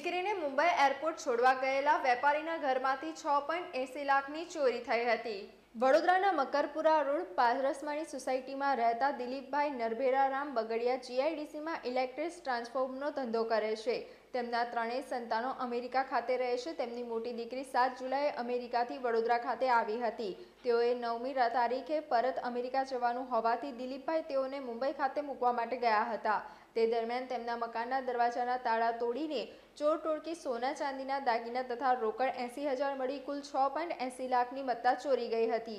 દીકરીને મુંબઈ એરપોર્ટ છોડવા ગયેલા વેપારીના ઘરમાંથી છ પોઈન્ટ એંસી લાખની ચોરી થઈ હતી વડોદરાના મકરપુરા રોડ પારસમાણી સોસાયટીમાં રહેતા દિલીપભાઈ નરભેરારામ બગડિયા જીઆઈડીસીમાં ઇલેક્ટ્રિક ટ્રાન્સફોર્મનો ધંધો કરે છે તેમના ત્રણેય સંતાનો અમેરિકા ખાતે રહે છે તેમની મોટી દીકરી સાત જુલાઈએ અમેરિકાથી વડોદરા ખાતે આવી હતી તેઓએ નવમી તારીખે પરત અમેરિકા જવાનું હોવાથી દિલીપભાઈ તેઓને મુંબઈ ખાતે મૂકવા માટે ગયા હતા તે દરમિયાન તેમના મકાનના દરવાજાના તાળા તોડીને ચોર ટોળકી સોના ચાંદીના દાગીના તથા રોકડ એંસી હજાર મળી કુલ છ પોઈન્ટ એંસી લાખની મત્તા ચોરી ગઈ હતી